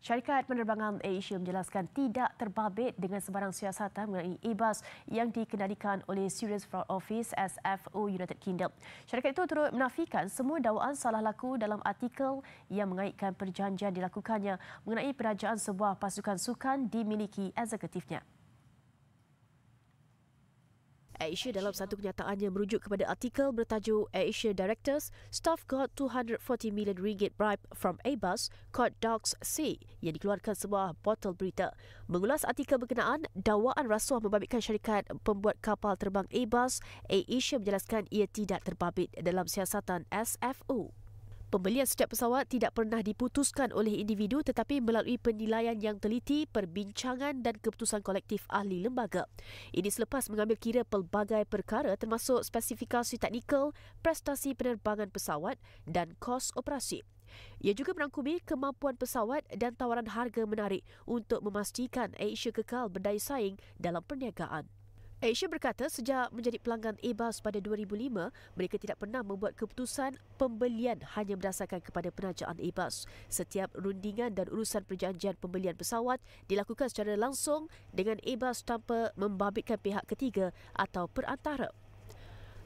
Syarikat penerbangan AirAsia menjelaskan tidak terbabit dengan sebarang siasatan mengenai ibas yang dikendalikan oleh Serious Fraud Office SFO United Kingdom. Syarikat itu turut menafikan semua dakwaan salah laku dalam artikel yang mengaitkan perjanjian dilakukannya mengenai perajaan sebuah pasukan sukan dimiliki eksekutifnya. AirAsia dalam satu yang merujuk kepada artikel bertajuk AirAsia Directors Staff Got 240 Million Ringgit Bribe from Airbus Caught Dogs Say yang dikeluarkan sebuah portal berita. Mengulas artikel berkenaan, dakwaan rasuah membabitkan syarikat pembuat kapal terbang Airbus, AirAsia menjelaskan ia tidak terbabit dalam siasatan SFO. Pembelian setiap pesawat tidak pernah diputuskan oleh individu tetapi melalui penilaian yang teliti, perbincangan dan keputusan kolektif ahli lembaga. Ini selepas mengambil kira pelbagai perkara termasuk spesifikasi teknikal, prestasi penerbangan pesawat dan kos operasi. Ia juga merangkumi kemampuan pesawat dan tawaran harga menarik untuk memastikan Asia kekal berdaya saing dalam perniagaan. Asia berkata sejak menjadi pelanggan Airbus pada 2005, mereka tidak pernah membuat keputusan pembelian hanya berdasarkan kepada penajaan Airbus. Setiap rundingan dan urusan perjanjian pembelian pesawat dilakukan secara langsung dengan Airbus tanpa membabitkan pihak ketiga atau perantara.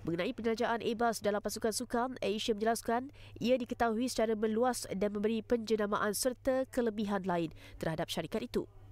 Mengenai penajaan Airbus dalam pasukan sukan, Asia menjelaskan ia diketahui secara meluas dan memberi penjenamaan serta kelebihan lain terhadap syarikat itu.